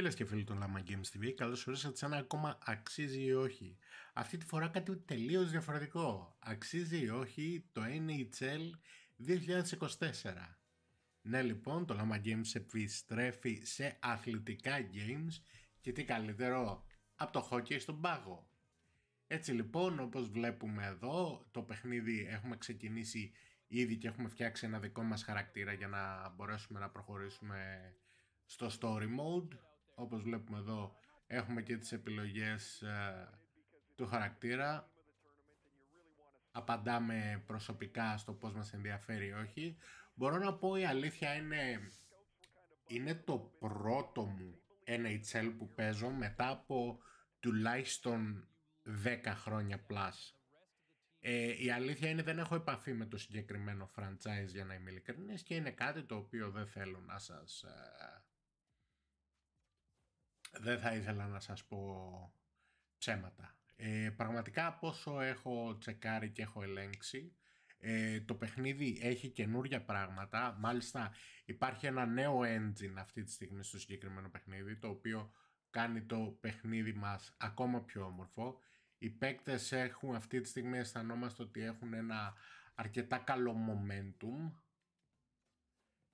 Φίλες και φίλοι του Lama Games TV, καλώς ορίσατε σε ένα ακόμα αξίζει ή όχι. Αυτή τη φορά κάτι τελείως διαφορετικό. Αξίζει ή όχι το NHL 2024. Ναι λοιπόν, το Lama Games επιστρέφει σε αθλητικά games και τι καλύτερο από το χόκκι στον πάγο. Έτσι λοιπόν, όπως βλέπουμε εδώ, το παιχνίδι έχουμε ξεκινήσει ήδη και έχουμε φτιάξει ένα δικό μας χαρακτήρα για να μπορέσουμε να προχωρήσουμε στο story mode όπως βλέπουμε εδώ έχουμε και τις επιλογές ε, του χαρακτήρα απαντάμε προσωπικά στο πώς μας ενδιαφέρει ή όχι. Μπορώ να πω η αλήθεια είναι, είναι το πρώτο μου NHL που παίζω μετά από τουλάχιστον 10 χρόνια plus. Ε, η αλήθεια είναι δεν έχω επαφή με το συγκεκριμένο franchise για να είμαι ειλικρινής και είναι κάτι το οποίο δεν θέλω να σας ε, δεν θα ήθελα να σας πω ψέματα. Ε, πραγματικά από έχω τσεκάρει και έχω ελέγξει, ε, το παιχνίδι έχει καινούργια πράγματα. Μάλιστα υπάρχει ένα νέο engine αυτή τη στιγμή στο συγκεκριμένο παιχνίδι, το οποίο κάνει το παιχνίδι μας ακόμα πιο όμορφο. Οι παίκτες έχουν αυτή τη στιγμή αισθανόμαστε ότι έχουν ένα αρκετά καλό momentum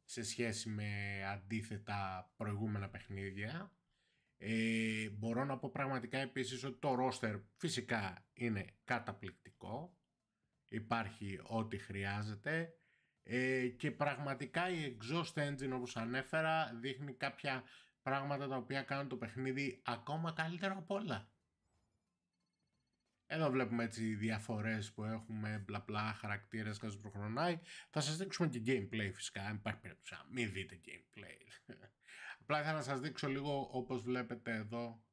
σε σχέση με αντίθετα προηγούμενα παιχνίδια. Ε, μπορώ να πω πραγματικά επίσης ότι το ρόστερ φυσικά είναι καταπληκτικό. Υπάρχει ό,τι χρειάζεται. Ε, και πραγματικά η exhaust engine όπως ανέφερα δείχνει κάποια πράγματα τα οποία κάνουν το παιχνίδι ακόμα καλύτερο από όλα. Εδώ βλέπουμε έτσι διαφορές που έχουμε, μπλα μπλα, χαρακτήρες, κάτι προχρονάει. Θα σας δείξουμε και gameplay φυσικά, αν υπάρχει περίπτωση, μην δείτε gameplay. Απλά ήθελα να σας δείξω λίγο όπως βλέπετε εδώ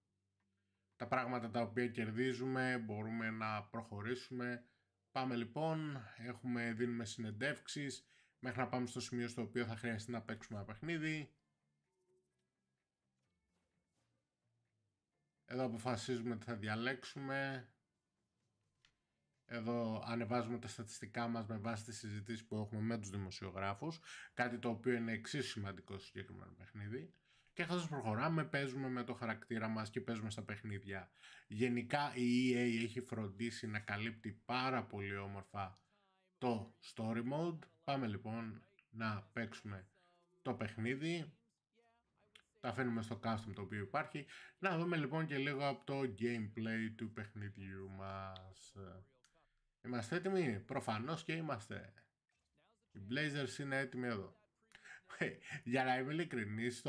τα πράγματα τα οποία κερδίζουμε, μπορούμε να προχωρήσουμε. Πάμε λοιπόν, έχουμε, δίνουμε συνεντεύξεις μέχρι να πάμε στο σημείο στο οποίο θα χρειαστεί να παίξουμε ένα παιχνίδι. Εδώ αποφασίζουμε τι θα διαλέξουμε. Εδώ ανεβάζουμε τα στατιστικά μας με βάση τις συζητήσεις που έχουμε με τους δημοσιογράφους, κάτι το οποίο είναι εξίσου σημαντικό στο συγκεκριμένο παιχνίδι. Και θα καθώς προχωράμε, παίζουμε με το χαρακτήρα μας και παίζουμε στα παιχνίδια. Γενικά η EA έχει φροντίσει να καλύπτει πάρα πολύ όμορφα το story mode. Πάμε λοιπόν να παίξουμε το παιχνίδι. Τα αφήνουμε στο custom το οποίο υπάρχει. Να δούμε λοιπόν και λίγο από το gameplay του παιχνιδιού μας. Είμαστε έτοιμοι. Προφανώς και είμαστε. Οι Blazers είναι έτοιμοι εδώ. Ε, για να είμαι ειλικρινής,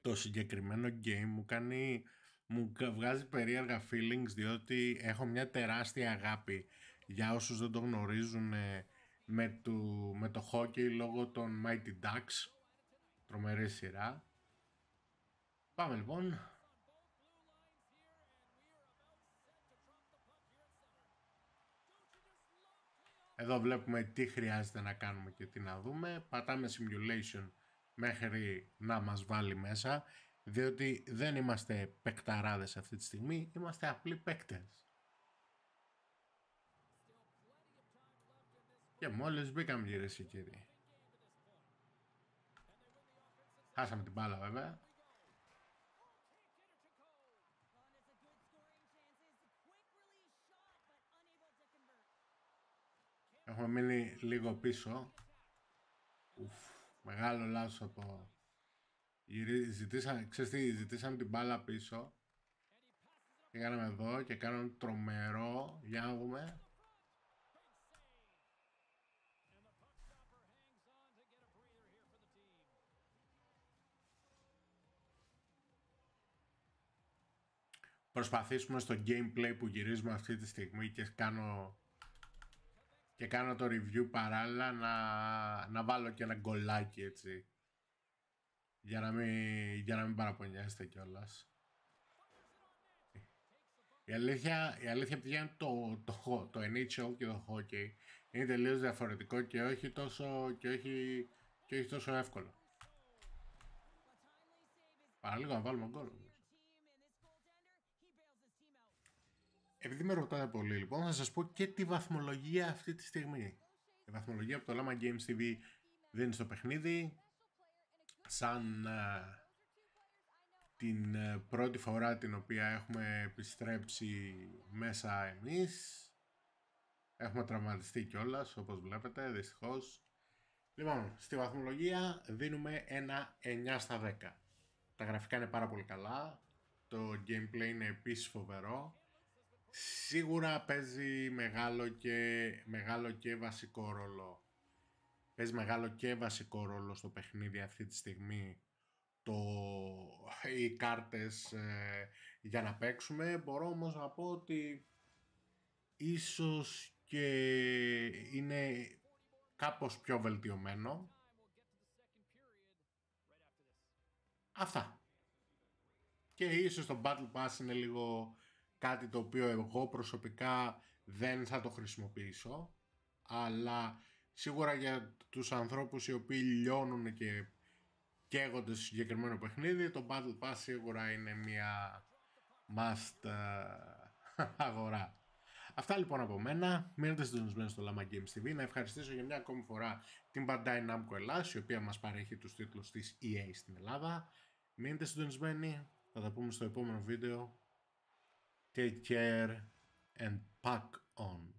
το, συγκεκριμένο game μου κάνει... Μου βγάζει περίεργα feelings διότι έχω μια τεράστια αγάπη για όσους δεν το γνωρίζουν ε, με, το, με το hockey λόγω των Mighty Ducks. Τρομερή σειρά. Πάμε λοιπόν. Εδώ βλέπουμε τι χρειάζεται να κάνουμε και τι να δούμε. Πατάμε simulation μέχρι να μας βάλει μέσα, διότι δεν είμαστε παικταράδες αυτή τη στιγμή, είμαστε απλοί παίκτες. Και μόλις μπήκαμε κύριε και κύριοι. Χάσαμε την μπάλα βέβαια, Έχουμε μείνει λίγο πίσω. Ουφ, μεγάλο λάθος από... Ζητήσαν, ξέρεις τι, ζητήσαν την μπάλα πίσω. Και κάναμε εδώ και κάναμε τρομερό. Για να δούμε. Προσπαθήσουμε στο gameplay που γυρίζουμε αυτή τη στιγμή και κάνω και κάνω το review παράλληλα να, να βάλω και ένα γκολάκι έτσι. Για να μην, για να μην παραπονιέστε κιόλας. Η αλήθεια, η αλήθεια πηγαίνει το, το, το NHL και το hockey είναι τελείως διαφορετικό και όχι τόσο, και όχι, και τόσο εύκολο. Παρά λίγο να βάλουμε γκολ. Επειδή με ρωτάτε πολύ λοιπόν, θα σας πω και τη βαθμολογία αυτή τη στιγμή. Η βαθμολογία από το Lama Games TV δίνει στο παιχνίδι, σαν την πρώτη φορά την οποία έχουμε επιστρέψει μέσα εμείς. Έχουμε τραυματιστεί κιόλας, όπως βλέπετε, δυστυχώς. Λοιπόν, στη βαθμολογία δίνουμε ένα 9 στα 10. Τα γραφικά είναι πάρα πολύ καλά, το gameplay είναι επίσης φοβερό Σίγουρα παίζει μεγάλο και, μεγάλο και βασικό ρόλο. Παίζει μεγάλο και βασικό ρόλο στο παιχνίδι αυτή τη στιγμή το, οι κάρτες ε, για να παίξουμε. Μπορώ όμως να πω ότι ίσως και είναι κάπως πιο βελτιωμένο. Αυτά. Και ίσως το Battle Pass είναι λίγο κάτι το οποίο εγώ προσωπικά δεν θα το χρησιμοποιήσω, αλλά σίγουρα για τους ανθρώπους οι οποίοι λιώνουν και καίγονται στο συγκεκριμένο παιχνίδι, το Battle Pass σίγουρα είναι μια must ε, αγορά. Αυτά λοιπόν από μένα. Μείνετε συντονισμένοι στο Lama Games TV. Να ευχαριστήσω για μια ακόμη φορά την Bandai Namco Ελλάς, η οποία μας παρέχει τους τίτλους της EA στην Ελλάδα. Μείνετε συντονισμένοι. Θα τα πούμε στο επόμενο βίντεο. Take care and pack on.